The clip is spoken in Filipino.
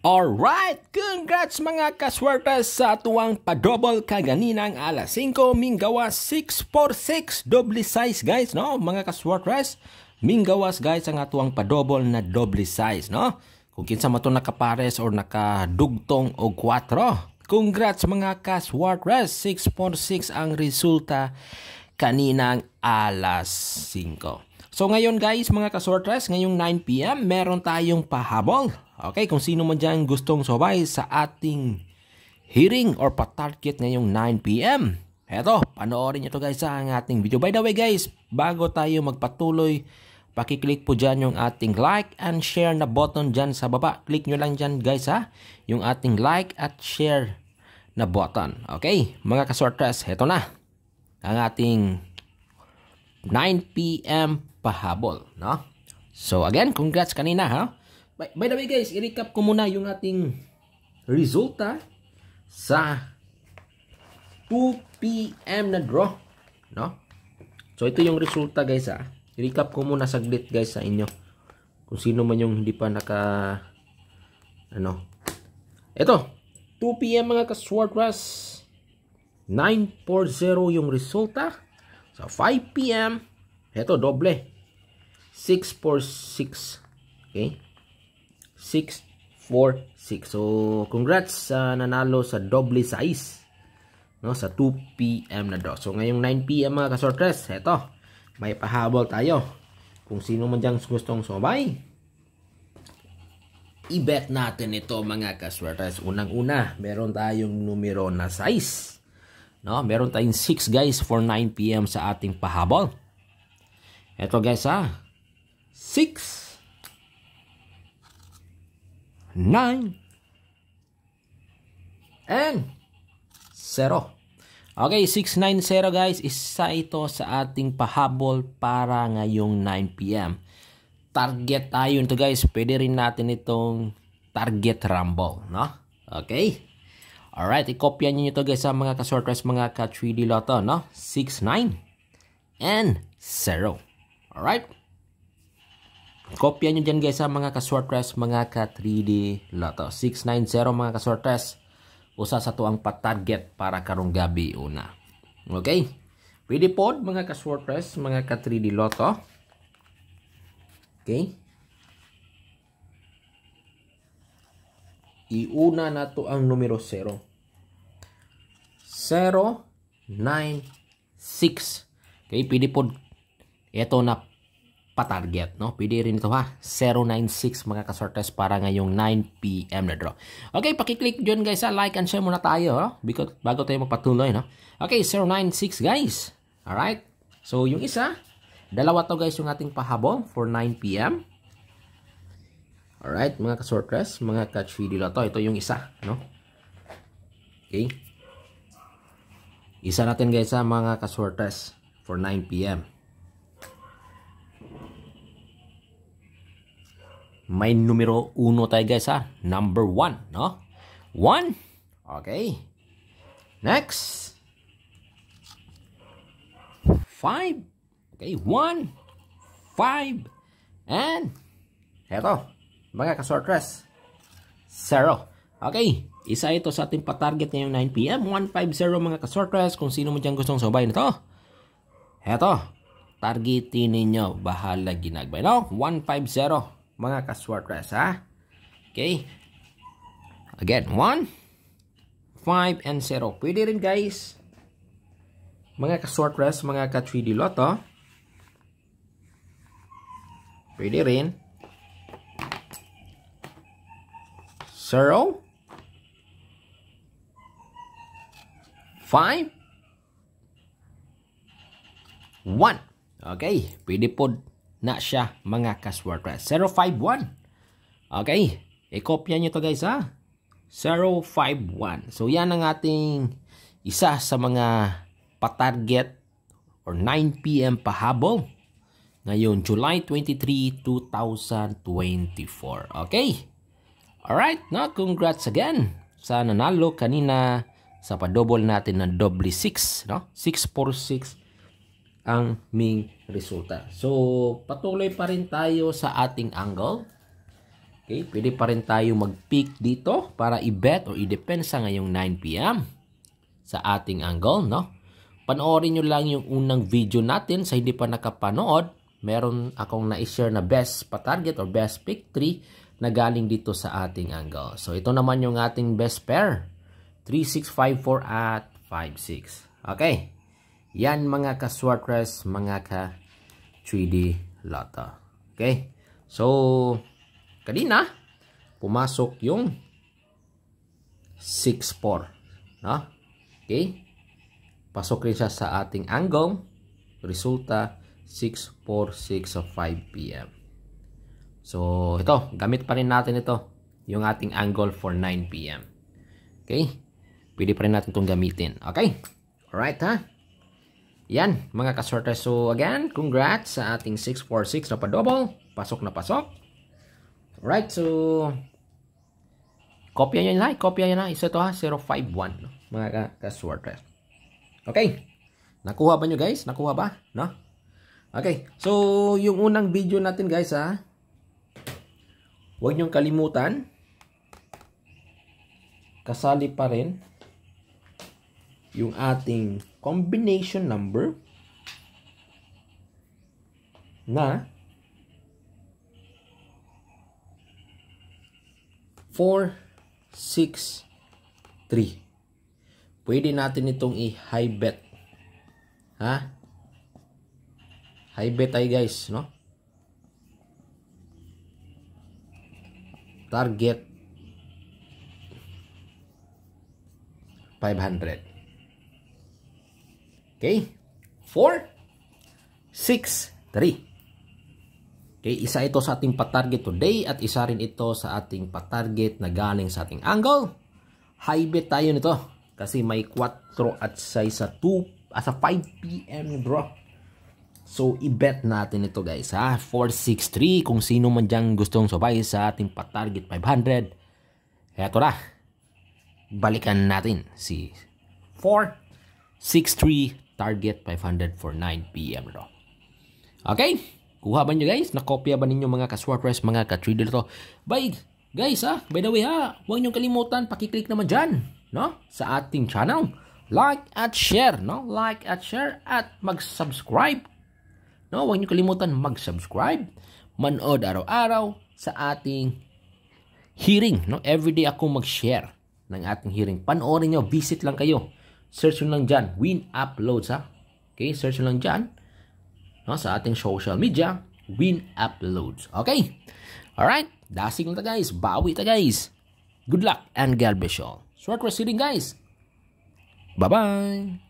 Alright! Congrats mga kaswertas sa tuwang padouble kaganinang alas 5, Minggawas 646, double size guys, no? Mga kaswertas, Minggawas guys ang atuang padouble na double size, no? Kung kinsa mo ito nakapares or nakadugtong o 4. Congrats mga kaswertas, 646 ang resulta kaninang alas 5. So ngayon guys mga kaswertas, ngayong 9pm meron tayong pahabol. Okay, kung sino man dyan gustong sumabay sa ating hearing or pa-target ngayong 9pm. Eto, panoorin nyo to guys sa ating video. By the way guys, bago tayo magpatuloy, pakiclick po dyan yung ating like and share na button dyan sa baba. Click nyo lang dyan guys ha, yung ating like at share na button. Okay, mga kasortres, eto na ang ating 9pm pahabol. No? So again, congrats kanina ha. By, by the way guys, i-recap ko muna yung ating resulta sa 2 p.m. na draw. No? So ito yung resulta guys ha. Ah. I-recap ko muna saglit guys sa inyo. Kung sino man yung hindi pa naka ano. Ito, 2 p.m. mga ka-swordgrass. 940 yung resulta. Sa 5 p.m., Ito, doble. 646. Okay? 646. So, congrats sa uh, nanalo sa double size. No, sa 2 p.m. na draw. So, ngayong 9 p.m. mga kasortres, heto. may pahabol tayo. Kung sino man dyan gustong sumabay, i-bet natin ito mga kasortres. Unang-una, meron tayong numero na size. No, meron tayong 6 guys for 9 p.m. sa ating pahabol. Ito guys ha. Ah, 6 9, and 0. Okay, 690 guys, isa ito sa ating pahabol para ngayong 9pm. Target tayo nito guys, pwede rin natin itong target rumble, no? Okay? Alright, i-copyan nyo ito guys sa mga ka-sorters, mga ka-3D lotto, no? 6, 9, and 0. Alright? Kopya nyo dyan guys sa mga ka-shortrest, mga ka-3D Lotto. 690 mga ka-shortrest. Usa sa to ang pa-target para karong gabi una. Okay? Pwede po mga ka-shortrest, mga ka-3D Lotto. Okay? Iuna na to ang numero 0. 0, 9, 6. Okay? Pwede po. Ito na pa-target, no? Pwede rin ito ha. 096 mga kasortes para ngayong 9pm na draw. Okay, pakiclick dyan guys ha. Like and share muna tayo, no? Because bago tayo magpatuloy, no? Okay, 096 guys. Alright? So, yung isa, dalawa to guys yung ating pahabol for 9pm. Alright, mga kasortes, mga ka-3D loto. Ito yung isa, no? Okay? Isa natin guys ha, mga kasortes for 9pm. may numero 1 tayo guys ha. Number 1, no? 1. Okay. Next. 5. Okay, 1, 5, and eto, mga kasortres, 0. Okay, isa ito sa ating pa-target ngayong 9pm, 150 mga kasortres, kung sino mo dyan gustong subay nito. Eto, targetin ninyo, bahala ginagbay, no? 150 mga kaswartres ha okay again 1 5 and 0 pwede rin guys mga kaswartres mga ka 3D loto pwede rin 0 5 1 okay pwede po na siya mga kaswerte. 051. Okay. I-copy niyo to guys ha. 051. So yan ang ating isa sa mga pa-target or 9pm pahabol ngayon July 23, 2024. Okay. All right, no? congrats again sa nanalo kanina sa pa-double natin ng double 6, no? 646 ang aming resulta. So, patuloy pa rin tayo sa ating angle. Okay, pwede pa rin tayo mag-peak dito para i-bet o i-depensa ngayong 9pm sa ating angle, no? Panoorin nyo lang yung unang video natin sa hindi pa nakapanood. Meron akong na-share na best pa-target or best pick 3 na galing dito sa ating angle. So, ito naman yung ating best pair. 3654 at 56. Okay, yan mga ka-swartres, mga ka-3D lata. Okay? So, kanina, pumasok yung 6-4. No? Okay? Pasok rin siya sa ating angle. Resulta, 6.46 p.m. So, ito. Gamit pa rin natin ito. Yung ating angle for 9 p.m. Okay? Pwede pa rin natin itong gamitin. Okay? Alright, ha? Yan, mga kasorter. So, again, congrats sa ating 646 na pa-double. Pasok na pasok. Right, so, kopya nyo na. Kopya nyo na. Isa to ha, 051. No? Mga kasorter. Okay. Nakuha ba nyo guys? Nakuha ba? No? Okay. So, yung unang video natin guys ha. Huwag nyong kalimutan. Kasali pa rin yung ating combination number na 4, 6, 3. Pwede natin itong i-high bet. Ha? High bet tayo guys, no? Target 500. Okay? 4, 6, 3. Okay, isa ito sa ating pa-target today at isa rin ito sa ating pa-target na galing sa ating angle. High bet tayo nito kasi may 4 at 6 sa 2 at ah, sa 5 p.m. bro. So, i-bet natin ito guys ha. 463 kung sino man dyan gustong sabay sa ating pa-target 500. Eto na. Balikan natin si 463 target 500 for 9pm no? Okay, kuha ba nyo guys? Nakopya ba ninyo mga ka-swarters, mga ka-trader to? Bye! guys ha, ah, by the way ha, ah, huwag nyo kalimutan, pakiclick naman dyan no? sa ating channel. Like at share, no? Like at share at mag-subscribe. No, huwag niyo kalimutan mag-subscribe. Manood araw-araw sa ating hearing, no? Every day ako mag-share ng ating hearing. Panoorin niyo, visit lang kayo Search lang dyan, Win Uploads ha. Okay, search lang dyan no, sa ating social media, Win Uploads. Okay? Alright, dasig lang ta guys, bawi ta guys. Good luck and God bless you all. Short proceeding guys. Bye-bye!